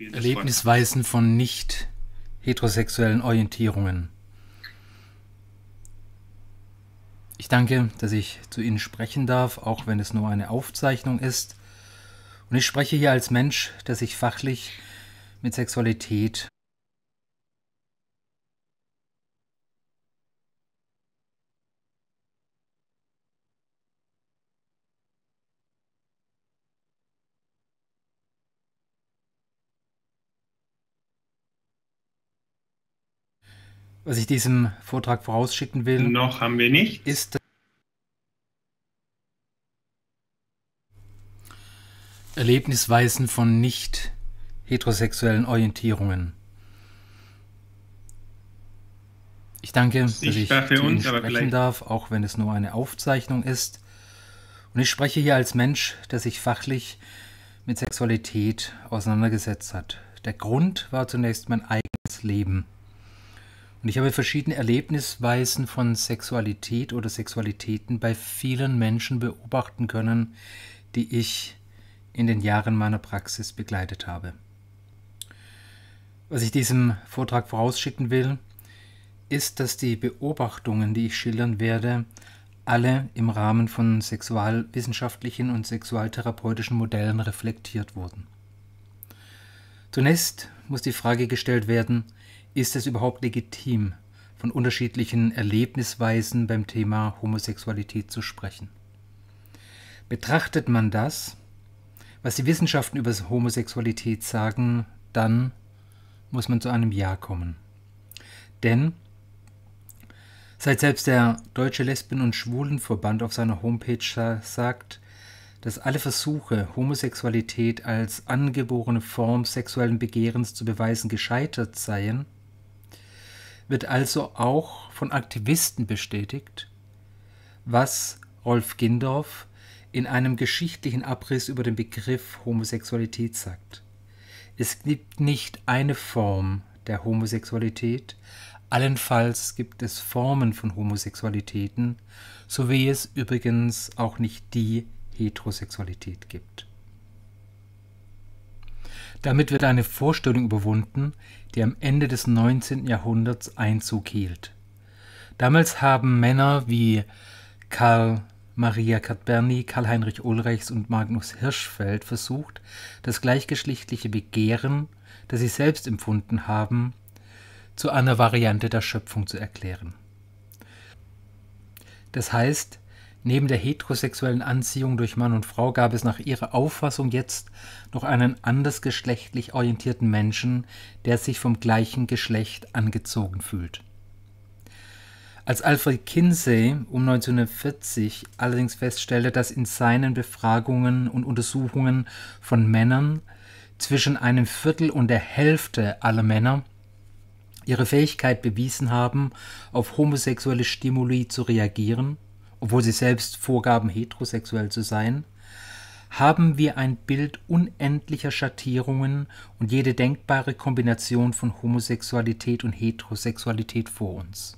Erlebnisweisen von nicht heterosexuellen Orientierungen. Ich danke, dass ich zu Ihnen sprechen darf, auch wenn es nur eine Aufzeichnung ist. Und ich spreche hier als Mensch, der sich fachlich mit Sexualität was ich diesem Vortrag vorausschicken will. Noch haben wir nicht. Ist Erlebnisweisen von nicht heterosexuellen Orientierungen. Ich danke, dass ich für uns, sprechen darf, auch wenn es nur eine Aufzeichnung ist. Und ich spreche hier als Mensch, der sich fachlich mit Sexualität auseinandergesetzt hat. Der Grund war zunächst mein eigenes Leben. Und ich habe verschiedene Erlebnisweisen von Sexualität oder Sexualitäten bei vielen Menschen beobachten können, die ich in den Jahren meiner Praxis begleitet habe. Was ich diesem Vortrag vorausschicken will, ist, dass die Beobachtungen, die ich schildern werde, alle im Rahmen von sexualwissenschaftlichen und sexualtherapeutischen Modellen reflektiert wurden. Zunächst muss die Frage gestellt werden, ist es überhaupt legitim, von unterschiedlichen Erlebnisweisen beim Thema Homosexualität zu sprechen? Betrachtet man das, was die Wissenschaften über Homosexualität sagen, dann muss man zu einem Ja kommen. Denn seit selbst der Deutsche Lesben- und Schwulenverband auf seiner Homepage sagt, dass alle Versuche, Homosexualität als angeborene Form sexuellen Begehrens zu beweisen, gescheitert seien, wird also auch von Aktivisten bestätigt, was Rolf Gindorf in einem geschichtlichen Abriss über den Begriff Homosexualität sagt. Es gibt nicht eine Form der Homosexualität, allenfalls gibt es Formen von Homosexualitäten, so wie es übrigens auch nicht die Heterosexualität gibt. Damit wird eine Vorstellung überwunden, die am Ende des 19. Jahrhunderts Einzug hielt. Damals haben Männer wie Karl Maria Cadberni, Karl-Heinrich Ulrichs und Magnus Hirschfeld versucht, das gleichgeschlechtliche Begehren, das sie selbst empfunden haben, zu einer Variante der Schöpfung zu erklären. Das heißt, Neben der heterosexuellen Anziehung durch Mann und Frau gab es nach ihrer Auffassung jetzt noch einen andersgeschlechtlich orientierten Menschen, der sich vom gleichen Geschlecht angezogen fühlt. Als Alfred Kinsey um 1940 allerdings feststellte, dass in seinen Befragungen und Untersuchungen von Männern zwischen einem Viertel und der Hälfte aller Männer ihre Fähigkeit bewiesen haben, auf homosexuelle Stimuli zu reagieren, obwohl sie selbst vorgaben, heterosexuell zu sein, haben wir ein Bild unendlicher Schattierungen und jede denkbare Kombination von Homosexualität und Heterosexualität vor uns.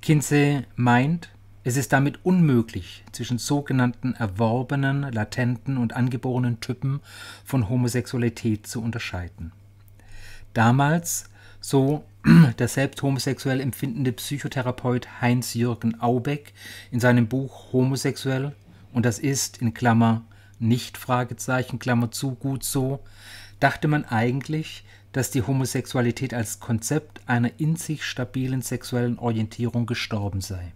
Kinsey meint, es ist damit unmöglich, zwischen sogenannten erworbenen, latenten und angeborenen Typen von Homosexualität zu unterscheiden. Damals, so der selbst homosexuell empfindende Psychotherapeut Heinz-Jürgen Aubeck in seinem Buch Homosexuell, und das ist in Klammer nicht Fragezeichen, Klammer zu gut so, dachte man eigentlich, dass die Homosexualität als Konzept einer in sich stabilen sexuellen Orientierung gestorben sei.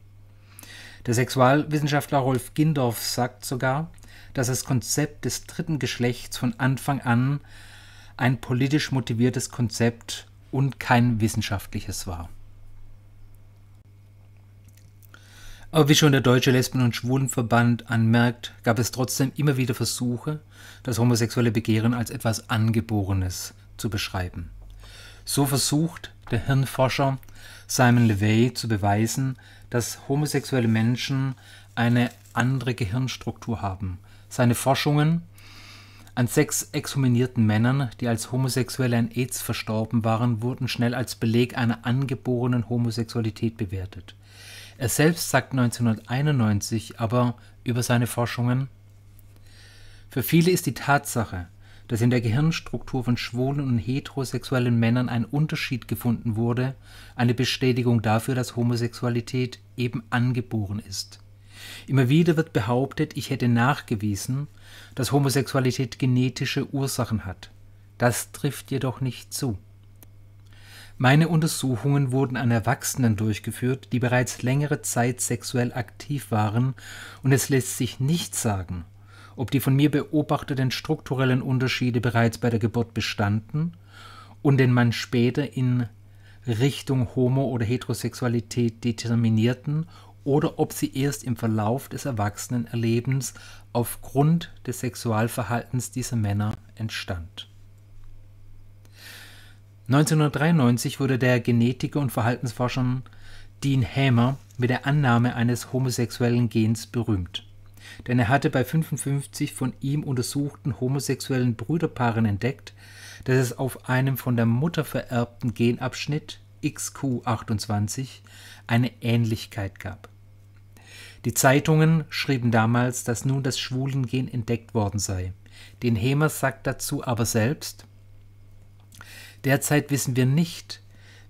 Der Sexualwissenschaftler Rolf Gindorf sagt sogar, dass das Konzept des dritten Geschlechts von Anfang an ein politisch motiviertes Konzept und kein wissenschaftliches war. Aber wie schon der Deutsche Lesben- und Schwulenverband anmerkt, gab es trotzdem immer wieder Versuche, das homosexuelle Begehren als etwas Angeborenes zu beschreiben. So versucht der Hirnforscher Simon LeVay zu beweisen, dass homosexuelle Menschen eine andere Gehirnstruktur haben. Seine Forschungen an sechs exhumierten Männern, die als Homosexuelle an AIDS verstorben waren, wurden schnell als Beleg einer angeborenen Homosexualität bewertet. Er selbst sagt 1991 aber über seine Forschungen, für viele ist die Tatsache, dass in der Gehirnstruktur von schwulen und heterosexuellen Männern ein Unterschied gefunden wurde, eine Bestätigung dafür, dass Homosexualität eben angeboren ist. Immer wieder wird behauptet, ich hätte nachgewiesen, dass Homosexualität genetische Ursachen hat. Das trifft jedoch nicht zu. Meine Untersuchungen wurden an Erwachsenen durchgeführt, die bereits längere Zeit sexuell aktiv waren, und es lässt sich nicht sagen, ob die von mir beobachteten strukturellen Unterschiede bereits bei der Geburt bestanden und den Mann später in Richtung Homo- oder Heterosexualität determinierten oder ob sie erst im Verlauf des Erwachsenenlebens aufgrund des Sexualverhaltens dieser Männer entstand. 1993 wurde der Genetiker und Verhaltensforscher Dean Hamer mit der Annahme eines homosexuellen Gens berühmt. Denn er hatte bei 55 von ihm untersuchten homosexuellen Brüderpaaren entdeckt, dass es auf einem von der Mutter vererbten Genabschnitt XQ28 eine Ähnlichkeit gab. Die Zeitungen schrieben damals, dass nun das Schwulengen entdeckt worden sei. Den Hemer sagt dazu aber selbst, derzeit wissen wir nicht,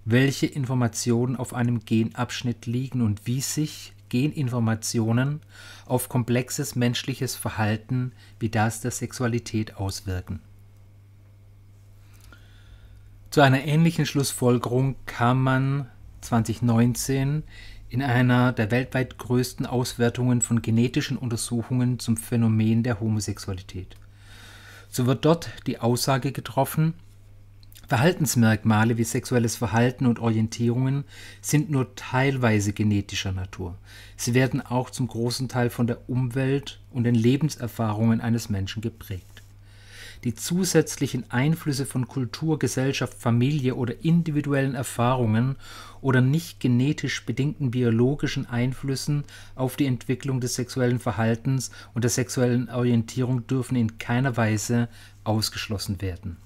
welche Informationen auf einem Genabschnitt liegen und wie sich Geninformationen auf komplexes menschliches Verhalten wie das der Sexualität auswirken. Zu einer ähnlichen Schlussfolgerung kam man 2019 in einer der weltweit größten Auswertungen von genetischen Untersuchungen zum Phänomen der Homosexualität. So wird dort die Aussage getroffen, Verhaltensmerkmale wie sexuelles Verhalten und Orientierungen sind nur teilweise genetischer Natur. Sie werden auch zum großen Teil von der Umwelt und den Lebenserfahrungen eines Menschen geprägt die zusätzlichen Einflüsse von Kultur, Gesellschaft, Familie oder individuellen Erfahrungen oder nicht genetisch bedingten biologischen Einflüssen auf die Entwicklung des sexuellen Verhaltens und der sexuellen Orientierung dürfen in keiner Weise ausgeschlossen werden.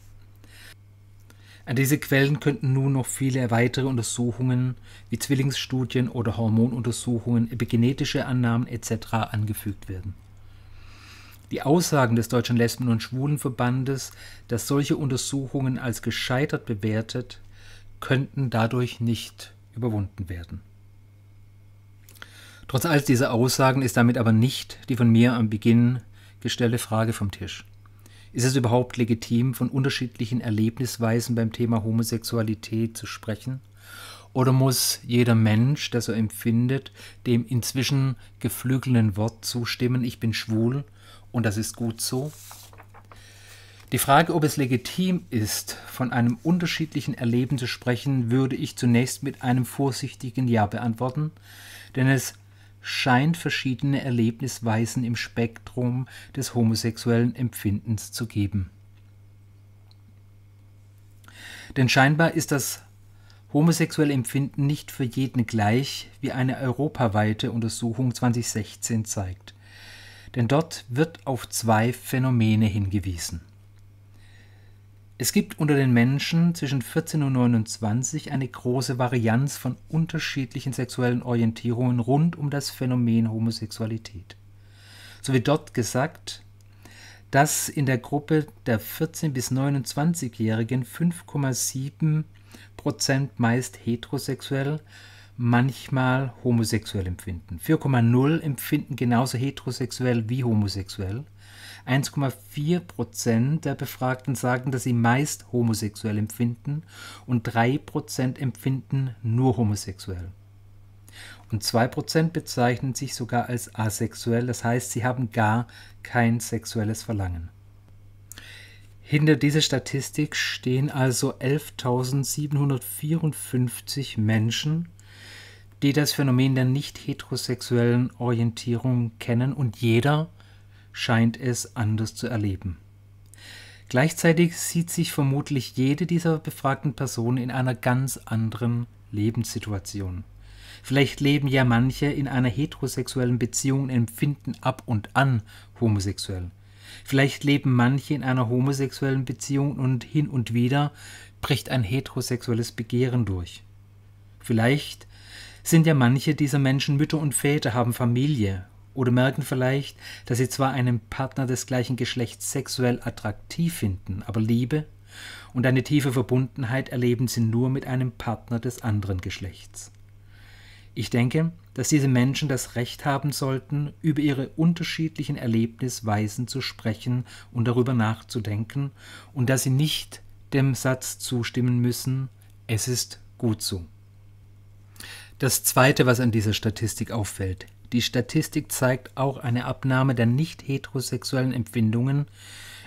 An diese Quellen könnten nun noch viele weitere Untersuchungen wie Zwillingsstudien oder Hormonuntersuchungen, epigenetische Annahmen etc. angefügt werden. Die Aussagen des Deutschen Lesben- und Schwulenverbandes, dass solche Untersuchungen als gescheitert bewertet, könnten dadurch nicht überwunden werden. Trotz all dieser Aussagen ist damit aber nicht die von mir am Beginn gestellte Frage vom Tisch. Ist es überhaupt legitim, von unterschiedlichen Erlebnisweisen beim Thema Homosexualität zu sprechen? Oder muss jeder Mensch, der so empfindet, dem inzwischen geflügelnden Wort zustimmen, ich bin schwul, und das ist gut so? Die Frage, ob es legitim ist, von einem unterschiedlichen Erleben zu sprechen, würde ich zunächst mit einem vorsichtigen Ja beantworten, denn es scheint verschiedene Erlebnisweisen im Spektrum des homosexuellen Empfindens zu geben. Denn scheinbar ist das homosexuelle Empfinden nicht für jeden gleich, wie eine europaweite Untersuchung 2016 zeigt denn dort wird auf zwei Phänomene hingewiesen. Es gibt unter den Menschen zwischen 14 und 29 eine große Varianz von unterschiedlichen sexuellen Orientierungen rund um das Phänomen Homosexualität. So wird dort gesagt, dass in der Gruppe der 14 bis 29-Jährigen 5,7 Prozent meist heterosexuell manchmal homosexuell empfinden. 4,0 empfinden genauso heterosexuell wie homosexuell. 1,4 der Befragten sagen, dass sie meist homosexuell empfinden und 3 empfinden nur homosexuell. Und 2 bezeichnen sich sogar als asexuell, das heißt, sie haben gar kein sexuelles Verlangen. Hinter dieser Statistik stehen also 11.754 Menschen, die das Phänomen der nicht heterosexuellen Orientierung kennen und jeder scheint es anders zu erleben. Gleichzeitig sieht sich vermutlich jede dieser befragten Personen in einer ganz anderen Lebenssituation. Vielleicht leben ja manche in einer heterosexuellen Beziehung und empfinden ab und an homosexuell. Vielleicht leben manche in einer homosexuellen Beziehung und hin und wieder bricht ein heterosexuelles Begehren durch. Vielleicht sind ja manche dieser Menschen Mütter und Väter, haben Familie oder merken vielleicht, dass sie zwar einen Partner des gleichen Geschlechts sexuell attraktiv finden, aber Liebe und eine tiefe Verbundenheit erleben sie nur mit einem Partner des anderen Geschlechts. Ich denke, dass diese Menschen das Recht haben sollten, über ihre unterschiedlichen Erlebnisweisen zu sprechen und darüber nachzudenken, und dass sie nicht dem Satz zustimmen müssen, es ist gut so. Das Zweite, was an dieser Statistik auffällt, die Statistik zeigt auch eine Abnahme der nicht heterosexuellen Empfindungen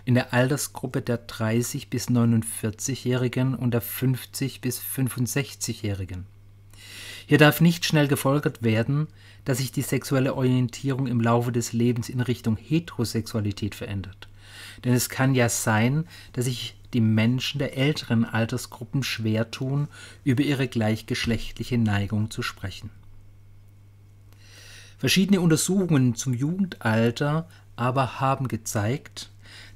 in der Altersgruppe der 30 bis 49-Jährigen und der 50 bis 65-Jährigen. Hier darf nicht schnell gefolgert werden, dass sich die sexuelle Orientierung im Laufe des Lebens in Richtung Heterosexualität verändert. Denn es kann ja sein, dass sich die Menschen der älteren Altersgruppen schwer tun, über ihre gleichgeschlechtliche Neigung zu sprechen. Verschiedene Untersuchungen zum Jugendalter aber haben gezeigt,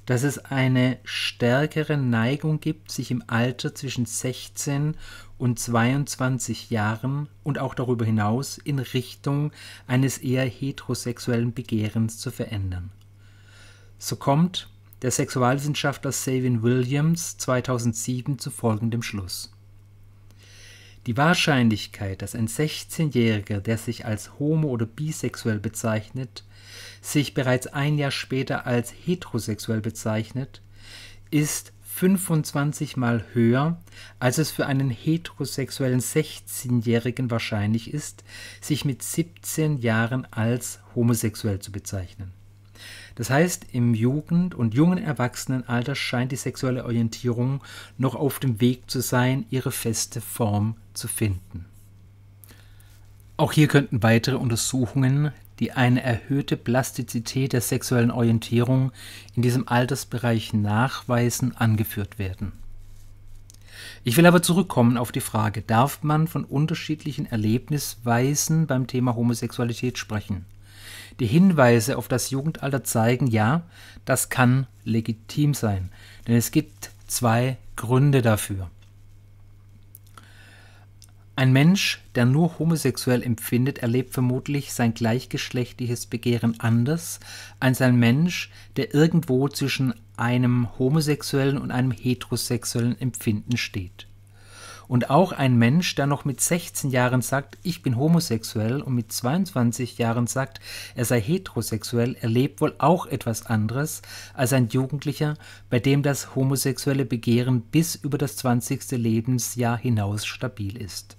dass es eine stärkere Neigung gibt, sich im Alter zwischen 16 und 22 Jahren und auch darüber hinaus in Richtung eines eher heterosexuellen Begehrens zu verändern. So kommt der Sexualwissenschaftler Savin Williams 2007 zu folgendem Schluss. Die Wahrscheinlichkeit, dass ein 16-Jähriger, der sich als homo- oder bisexuell bezeichnet, sich bereits ein Jahr später als heterosexuell bezeichnet, ist 25 mal höher, als es für einen heterosexuellen 16-Jährigen wahrscheinlich ist, sich mit 17 Jahren als homosexuell zu bezeichnen. Das heißt, im Jugend- und jungen Erwachsenenalter scheint die sexuelle Orientierung noch auf dem Weg zu sein, ihre feste Form zu finden. Auch hier könnten weitere Untersuchungen, die eine erhöhte Plastizität der sexuellen Orientierung in diesem Altersbereich nachweisen, angeführt werden. Ich will aber zurückkommen auf die Frage, darf man von unterschiedlichen Erlebnisweisen beim Thema Homosexualität sprechen? Die Hinweise auf das Jugendalter zeigen, ja, das kann legitim sein. Denn es gibt zwei Gründe dafür. Ein Mensch, der nur homosexuell empfindet, erlebt vermutlich sein gleichgeschlechtliches Begehren anders als ein Mensch, der irgendwo zwischen einem homosexuellen und einem heterosexuellen Empfinden steht. Und auch ein Mensch, der noch mit 16 Jahren sagt, ich bin homosexuell und mit 22 Jahren sagt, er sei heterosexuell, erlebt wohl auch etwas anderes als ein Jugendlicher, bei dem das homosexuelle Begehren bis über das 20. Lebensjahr hinaus stabil ist.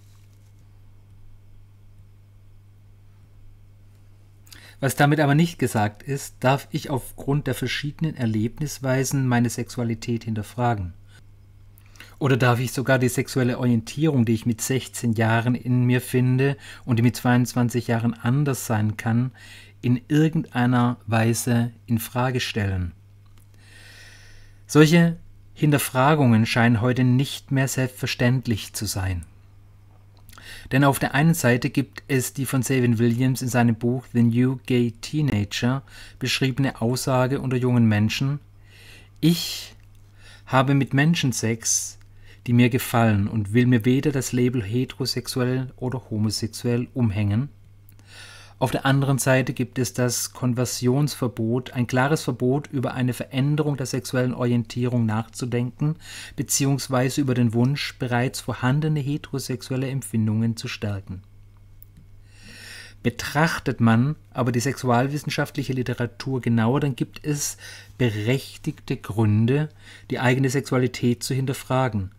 Was damit aber nicht gesagt ist, darf ich aufgrund der verschiedenen Erlebnisweisen meine Sexualität hinterfragen. Oder darf ich sogar die sexuelle Orientierung, die ich mit 16 Jahren in mir finde und die mit 22 Jahren anders sein kann, in irgendeiner Weise in Frage stellen? Solche Hinterfragungen scheinen heute nicht mehr selbstverständlich zu sein. Denn auf der einen Seite gibt es die von Savin Williams in seinem Buch The New Gay Teenager beschriebene Aussage unter jungen Menschen, ich habe mit Menschen Sex, die mir gefallen und will mir weder das Label heterosexuell oder homosexuell umhängen. Auf der anderen Seite gibt es das Konversionsverbot, ein klares Verbot, über eine Veränderung der sexuellen Orientierung nachzudenken, beziehungsweise über den Wunsch, bereits vorhandene heterosexuelle Empfindungen zu stärken. Betrachtet man aber die sexualwissenschaftliche Literatur genauer, dann gibt es berechtigte Gründe, die eigene Sexualität zu hinterfragen,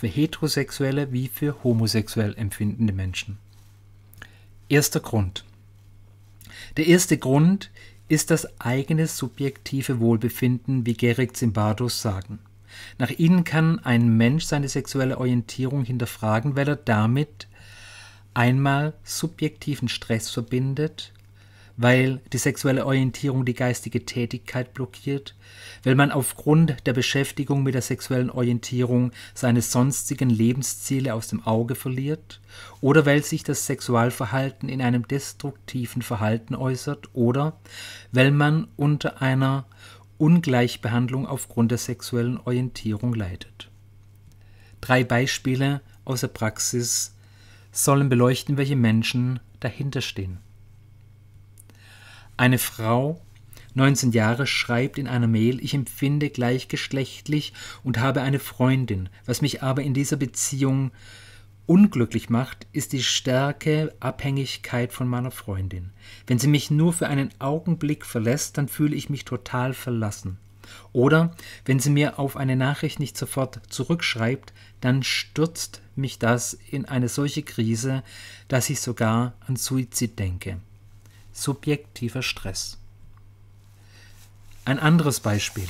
für heterosexuelle wie für homosexuell empfindende Menschen. Erster Grund. Der erste Grund ist das eigene subjektive Wohlbefinden, wie Gerrit Zimbardos sagen. Nach ihnen kann ein Mensch seine sexuelle Orientierung hinterfragen, weil er damit einmal subjektiven Stress verbindet weil die sexuelle Orientierung die geistige Tätigkeit blockiert, weil man aufgrund der Beschäftigung mit der sexuellen Orientierung seine sonstigen Lebensziele aus dem Auge verliert oder weil sich das Sexualverhalten in einem destruktiven Verhalten äußert oder weil man unter einer Ungleichbehandlung aufgrund der sexuellen Orientierung leidet. Drei Beispiele aus der Praxis sollen beleuchten, welche Menschen dahinterstehen. stehen. Eine Frau, 19 Jahre, schreibt in einer Mail, ich empfinde gleichgeschlechtlich und habe eine Freundin. Was mich aber in dieser Beziehung unglücklich macht, ist die starke Abhängigkeit von meiner Freundin. Wenn sie mich nur für einen Augenblick verlässt, dann fühle ich mich total verlassen. Oder wenn sie mir auf eine Nachricht nicht sofort zurückschreibt, dann stürzt mich das in eine solche Krise, dass ich sogar an Suizid denke subjektiver Stress. Ein anderes Beispiel.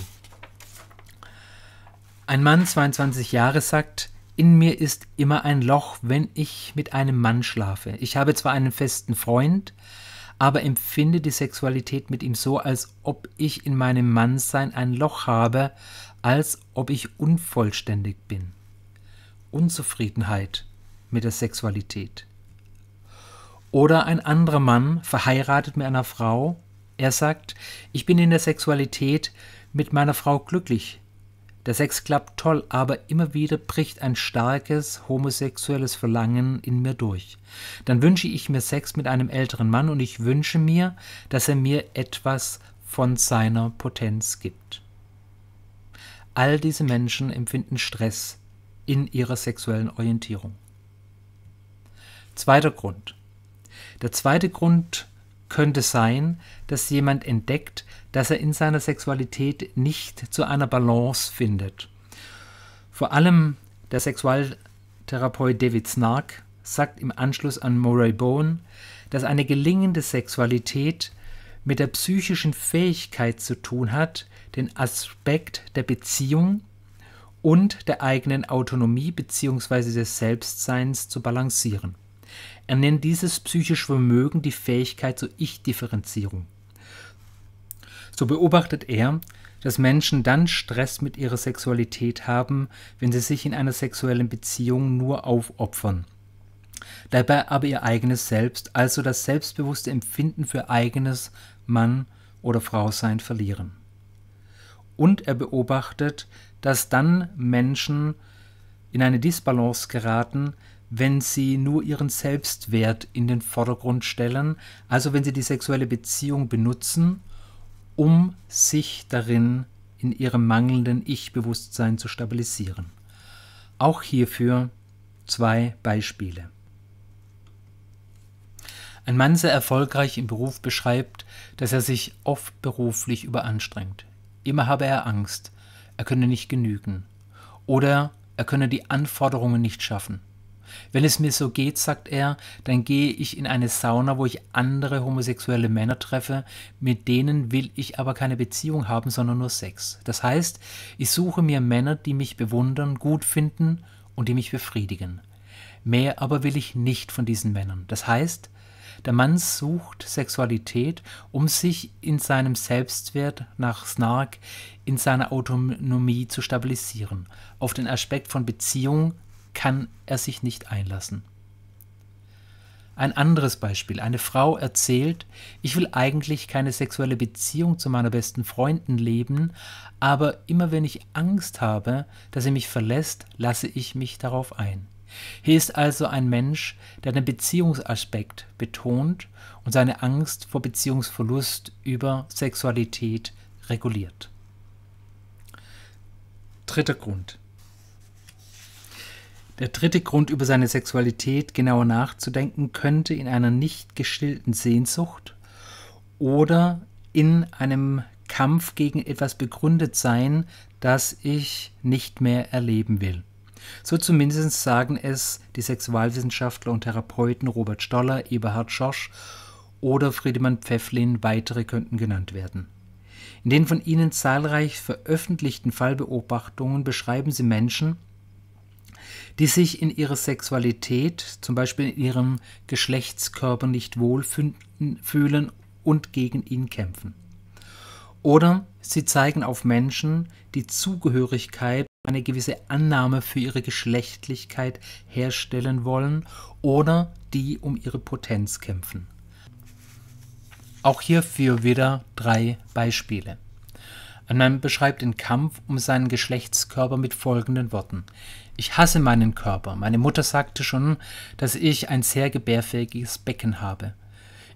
Ein Mann 22 Jahre sagt, in mir ist immer ein Loch, wenn ich mit einem Mann schlafe. Ich habe zwar einen festen Freund, aber empfinde die Sexualität mit ihm so, als ob ich in meinem Mannsein ein Loch habe, als ob ich unvollständig bin. Unzufriedenheit mit der Sexualität. Oder ein anderer Mann, verheiratet mit einer Frau, er sagt, ich bin in der Sexualität mit meiner Frau glücklich. Der Sex klappt toll, aber immer wieder bricht ein starkes homosexuelles Verlangen in mir durch. Dann wünsche ich mir Sex mit einem älteren Mann und ich wünsche mir, dass er mir etwas von seiner Potenz gibt. All diese Menschen empfinden Stress in ihrer sexuellen Orientierung. Zweiter Grund. Der zweite Grund könnte sein, dass jemand entdeckt, dass er in seiner Sexualität nicht zu einer Balance findet. Vor allem der Sexualtherapeut David Snark sagt im Anschluss an Murray Bone, dass eine gelingende Sexualität mit der psychischen Fähigkeit zu tun hat, den Aspekt der Beziehung und der eigenen Autonomie bzw. des Selbstseins zu balancieren. Er nennt dieses psychische Vermögen die Fähigkeit zur Ich-Differenzierung. So beobachtet er, dass Menschen dann Stress mit ihrer Sexualität haben, wenn sie sich in einer sexuellen Beziehung nur aufopfern. Dabei aber ihr eigenes Selbst, also das selbstbewusste Empfinden für eigenes Mann oder Frausein verlieren. Und er beobachtet, dass dann Menschen in eine Disbalance geraten, wenn sie nur ihren Selbstwert in den Vordergrund stellen, also wenn sie die sexuelle Beziehung benutzen, um sich darin in ihrem mangelnden Ich-Bewusstsein zu stabilisieren. Auch hierfür zwei Beispiele. Ein Mann sehr erfolgreich im Beruf beschreibt, dass er sich oft beruflich überanstrengt. Immer habe er Angst, er könne nicht genügen oder er könne die Anforderungen nicht schaffen. Wenn es mir so geht, sagt er, dann gehe ich in eine Sauna, wo ich andere homosexuelle Männer treffe, mit denen will ich aber keine Beziehung haben, sondern nur Sex. Das heißt, ich suche mir Männer, die mich bewundern, gut finden und die mich befriedigen. Mehr aber will ich nicht von diesen Männern. Das heißt, der Mann sucht Sexualität, um sich in seinem Selbstwert nach Snark in seiner Autonomie zu stabilisieren. Auf den Aspekt von Beziehung kann er sich nicht einlassen. Ein anderes Beispiel. Eine Frau erzählt, ich will eigentlich keine sexuelle Beziehung zu meiner besten Freundin leben, aber immer wenn ich Angst habe, dass sie mich verlässt, lasse ich mich darauf ein. Hier ist also ein Mensch, der den Beziehungsaspekt betont und seine Angst vor Beziehungsverlust über Sexualität reguliert. Dritter Grund. Der dritte Grund, über seine Sexualität genauer nachzudenken, könnte in einer nicht gestillten Sehnsucht oder in einem Kampf gegen etwas begründet sein, das ich nicht mehr erleben will. So zumindest sagen es die Sexualwissenschaftler und Therapeuten Robert Stoller, Eberhard Schorsch oder Friedemann Pfefflin, weitere könnten genannt werden. In den von ihnen zahlreich veröffentlichten Fallbeobachtungen beschreiben sie Menschen, die sich in ihrer Sexualität, zum Beispiel in ihrem Geschlechtskörper nicht wohlfühlen und gegen ihn kämpfen. Oder sie zeigen auf Menschen, die Zugehörigkeit, eine gewisse Annahme für ihre Geschlechtlichkeit herstellen wollen oder die um ihre Potenz kämpfen. Auch hierfür wieder drei Beispiele. Ein Mann beschreibt den Kampf um seinen Geschlechtskörper mit folgenden Worten. Ich hasse meinen Körper. Meine Mutter sagte schon, dass ich ein sehr gebärfähiges Becken habe.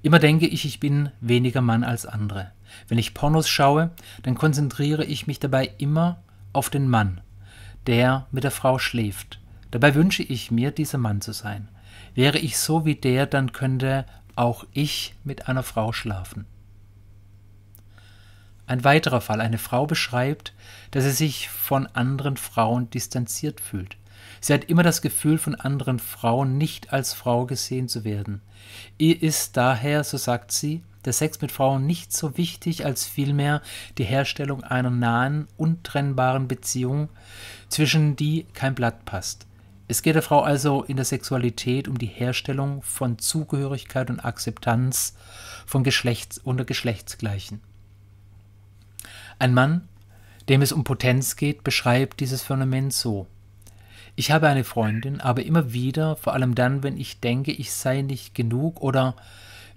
Immer denke ich, ich bin weniger Mann als andere. Wenn ich Pornos schaue, dann konzentriere ich mich dabei immer auf den Mann, der mit der Frau schläft. Dabei wünsche ich mir, dieser Mann zu sein. Wäre ich so wie der, dann könnte auch ich mit einer Frau schlafen. Ein weiterer Fall. Eine Frau beschreibt, dass sie sich von anderen Frauen distanziert fühlt. Sie hat immer das Gefühl, von anderen Frauen nicht als Frau gesehen zu werden. Ihr ist daher, so sagt sie, der Sex mit Frauen nicht so wichtig als vielmehr die Herstellung einer nahen, untrennbaren Beziehung, zwischen die kein Blatt passt. Es geht der Frau also in der Sexualität um die Herstellung von Zugehörigkeit und Akzeptanz von Geschlechts unter Geschlechtsgleichen. Ein Mann, dem es um Potenz geht, beschreibt dieses Phänomen so. Ich habe eine Freundin, aber immer wieder, vor allem dann, wenn ich denke, ich sei nicht genug oder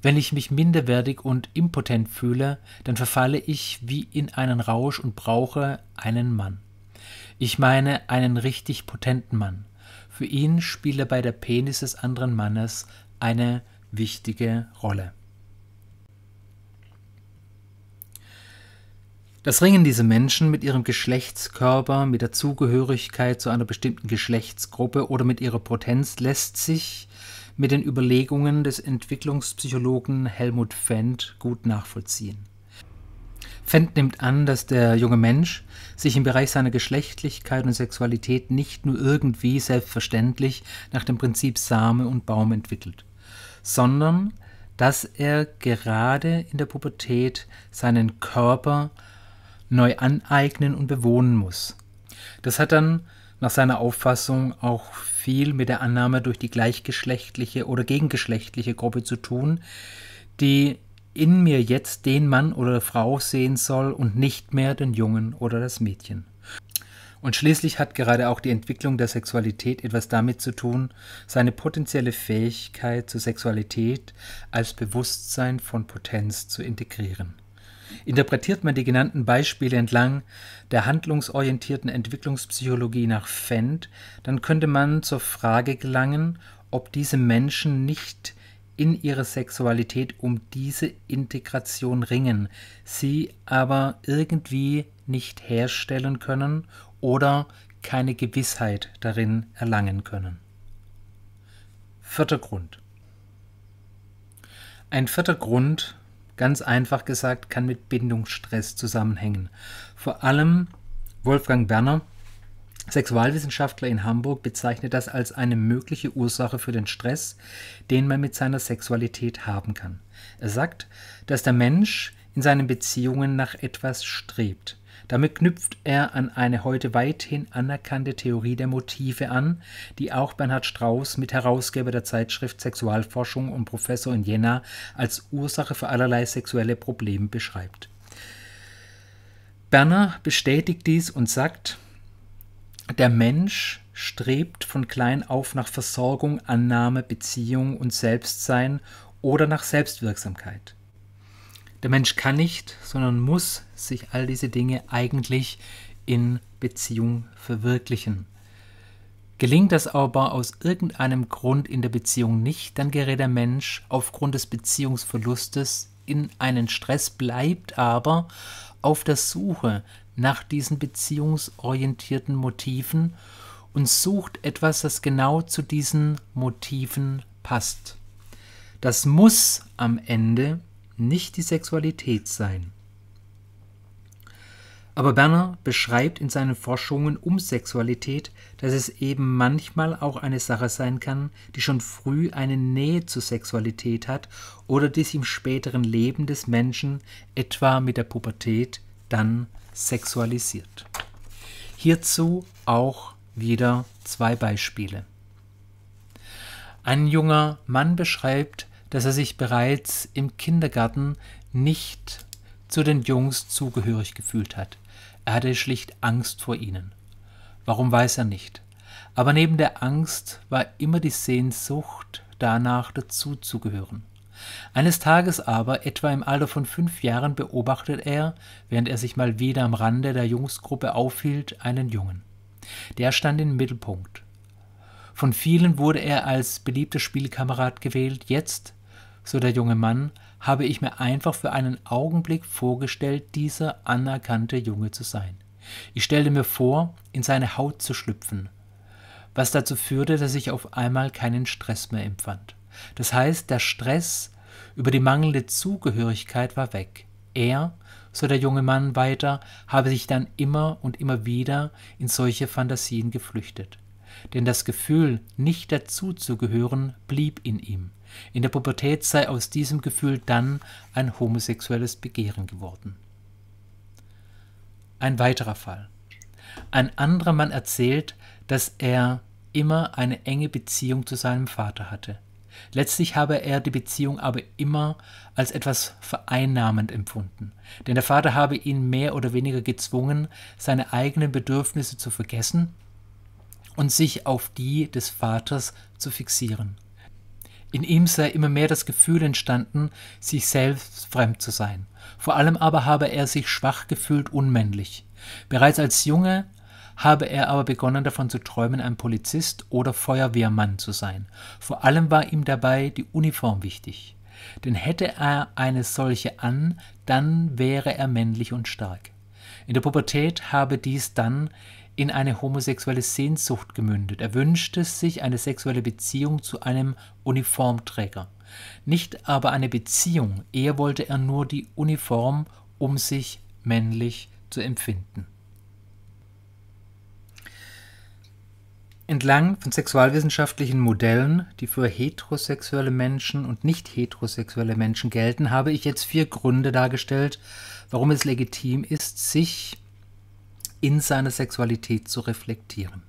wenn ich mich minderwertig und impotent fühle, dann verfalle ich wie in einen Rausch und brauche einen Mann. Ich meine einen richtig potenten Mann. Für ihn spiele bei der Penis des anderen Mannes eine wichtige Rolle. Das ringen diese Menschen mit ihrem Geschlechtskörper, mit der Zugehörigkeit zu einer bestimmten Geschlechtsgruppe oder mit ihrer Potenz lässt sich mit den Überlegungen des Entwicklungspsychologen Helmut Fendt gut nachvollziehen. Fendt nimmt an, dass der junge Mensch sich im Bereich seiner Geschlechtlichkeit und Sexualität nicht nur irgendwie selbstverständlich nach dem Prinzip Same und Baum entwickelt, sondern dass er gerade in der Pubertät seinen Körper neu aneignen und bewohnen muss. Das hat dann nach seiner Auffassung auch viel mit der Annahme durch die gleichgeschlechtliche oder gegengeschlechtliche Gruppe zu tun, die in mir jetzt den Mann oder Frau sehen soll und nicht mehr den Jungen oder das Mädchen. Und schließlich hat gerade auch die Entwicklung der Sexualität etwas damit zu tun, seine potenzielle Fähigkeit zur Sexualität als Bewusstsein von Potenz zu integrieren interpretiert man die genannten Beispiele entlang der handlungsorientierten Entwicklungspsychologie nach Fendt, dann könnte man zur Frage gelangen, ob diese Menschen nicht in ihrer Sexualität um diese Integration ringen, sie aber irgendwie nicht herstellen können oder keine Gewissheit darin erlangen können. Vierter Grund. Ein vierter Grund ganz einfach gesagt, kann mit Bindungsstress zusammenhängen. Vor allem Wolfgang Berner, Sexualwissenschaftler in Hamburg, bezeichnet das als eine mögliche Ursache für den Stress, den man mit seiner Sexualität haben kann. Er sagt, dass der Mensch in seinen Beziehungen nach etwas strebt. Damit knüpft er an eine heute weithin anerkannte Theorie der Motive an, die auch Bernhard Strauß, mit Herausgeber der Zeitschrift Sexualforschung und Professor in Jena, als Ursache für allerlei sexuelle Probleme beschreibt. Berner bestätigt dies und sagt, der Mensch strebt von klein auf nach Versorgung, Annahme, Beziehung und Selbstsein oder nach Selbstwirksamkeit. Der Mensch kann nicht, sondern muss sich all diese Dinge eigentlich in Beziehung verwirklichen. Gelingt das aber aus irgendeinem Grund in der Beziehung nicht, dann gerät der Mensch aufgrund des Beziehungsverlustes in einen Stress, bleibt aber auf der Suche nach diesen beziehungsorientierten Motiven und sucht etwas, das genau zu diesen Motiven passt. Das muss am Ende nicht die Sexualität sein. Aber Berner beschreibt in seinen Forschungen um Sexualität, dass es eben manchmal auch eine Sache sein kann, die schon früh eine Nähe zur Sexualität hat oder die sich im späteren Leben des Menschen, etwa mit der Pubertät, dann sexualisiert. Hierzu auch wieder zwei Beispiele. Ein junger Mann beschreibt, dass er sich bereits im Kindergarten nicht zu den Jungs zugehörig gefühlt hat. Er hatte schlicht Angst vor ihnen. Warum weiß er nicht. Aber neben der Angst war immer die Sehnsucht danach dazuzugehören. Eines Tages aber, etwa im Alter von fünf Jahren, beobachtet er, während er sich mal wieder am Rande der Jungsgruppe aufhielt, einen Jungen. Der stand im Mittelpunkt. Von vielen wurde er als beliebter Spielkamerad gewählt, jetzt, so der junge Mann, habe ich mir einfach für einen Augenblick vorgestellt, dieser anerkannte Junge zu sein. Ich stellte mir vor, in seine Haut zu schlüpfen, was dazu führte, dass ich auf einmal keinen Stress mehr empfand. Das heißt, der Stress über die mangelnde Zugehörigkeit war weg. Er, so der junge Mann weiter, habe sich dann immer und immer wieder in solche Fantasien geflüchtet denn das Gefühl, nicht dazuzugehören, blieb in ihm. In der Pubertät sei aus diesem Gefühl dann ein homosexuelles Begehren geworden. Ein weiterer Fall. Ein anderer Mann erzählt, dass er immer eine enge Beziehung zu seinem Vater hatte. Letztlich habe er die Beziehung aber immer als etwas vereinnahmend empfunden, denn der Vater habe ihn mehr oder weniger gezwungen, seine eigenen Bedürfnisse zu vergessen und sich auf die des Vaters zu fixieren. In ihm sei immer mehr das Gefühl entstanden, sich selbst fremd zu sein. Vor allem aber habe er sich schwach gefühlt unmännlich. Bereits als Junge habe er aber begonnen davon zu träumen, ein Polizist oder Feuerwehrmann zu sein. Vor allem war ihm dabei die Uniform wichtig. Denn hätte er eine solche an, dann wäre er männlich und stark. In der Pubertät habe dies dann in eine homosexuelle Sehnsucht gemündet. Er wünschte sich eine sexuelle Beziehung zu einem Uniformträger. Nicht aber eine Beziehung, eher wollte er nur die Uniform, um sich männlich zu empfinden. Entlang von sexualwissenschaftlichen Modellen, die für heterosexuelle Menschen und nicht heterosexuelle Menschen gelten, habe ich jetzt vier Gründe dargestellt, warum es legitim ist, sich in seiner Sexualität zu reflektieren.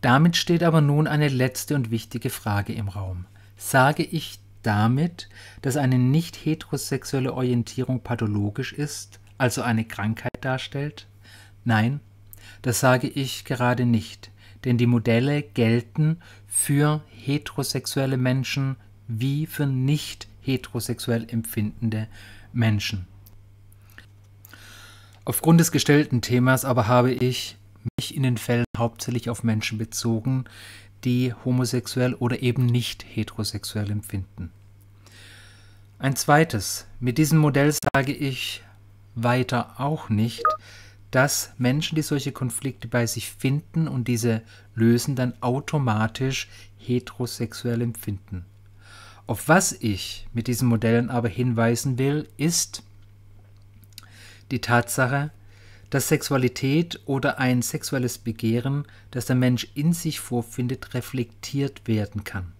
Damit steht aber nun eine letzte und wichtige Frage im Raum. Sage ich damit, dass eine nicht heterosexuelle Orientierung pathologisch ist, also eine Krankheit darstellt? Nein, das sage ich gerade nicht, denn die Modelle gelten für heterosexuelle Menschen wie für nicht heterosexuell empfindende Menschen. Aufgrund des gestellten Themas aber habe ich mich in den Fällen hauptsächlich auf Menschen bezogen, die homosexuell oder eben nicht heterosexuell empfinden. Ein zweites, mit diesem Modell sage ich weiter auch nicht, dass Menschen, die solche Konflikte bei sich finden und diese lösen, dann automatisch heterosexuell empfinden. Auf was ich mit diesen Modellen aber hinweisen will, ist, die Tatsache, dass Sexualität oder ein sexuelles Begehren, das der Mensch in sich vorfindet, reflektiert werden kann.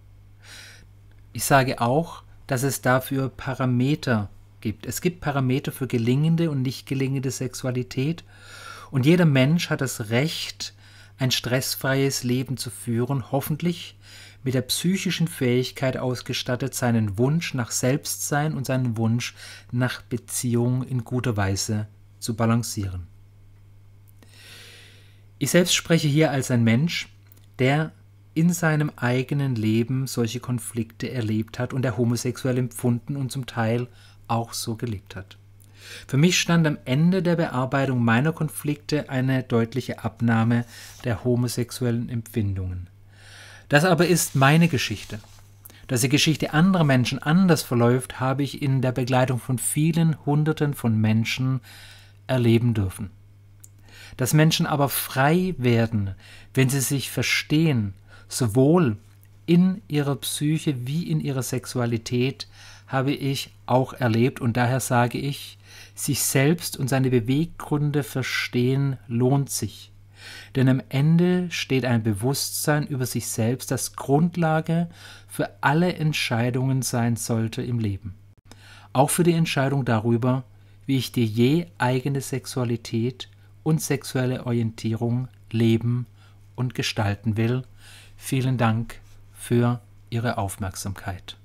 Ich sage auch, dass es dafür Parameter gibt. Es gibt Parameter für gelingende und nicht gelingende Sexualität und jeder Mensch hat das Recht, ein stressfreies Leben zu führen, hoffentlich mit der psychischen Fähigkeit ausgestattet, seinen Wunsch nach Selbstsein und seinen Wunsch nach Beziehung in guter Weise zu balancieren. Ich selbst spreche hier als ein Mensch, der in seinem eigenen Leben solche Konflikte erlebt hat und der homosexuell empfunden und zum Teil auch so gelebt hat. Für mich stand am Ende der Bearbeitung meiner Konflikte eine deutliche Abnahme der homosexuellen Empfindungen. Das aber ist meine Geschichte. Dass die Geschichte anderer Menschen anders verläuft, habe ich in der Begleitung von vielen Hunderten von Menschen erleben dürfen. Dass Menschen aber frei werden, wenn sie sich verstehen, sowohl in ihrer Psyche wie in ihrer Sexualität, habe ich auch erlebt und daher sage ich, sich selbst und seine Beweggründe verstehen lohnt sich. Denn am Ende steht ein Bewusstsein über sich selbst, das Grundlage für alle Entscheidungen sein sollte im Leben. Auch für die Entscheidung darüber, wie ich die je eigene Sexualität und sexuelle Orientierung leben und gestalten will. Vielen Dank für Ihre Aufmerksamkeit.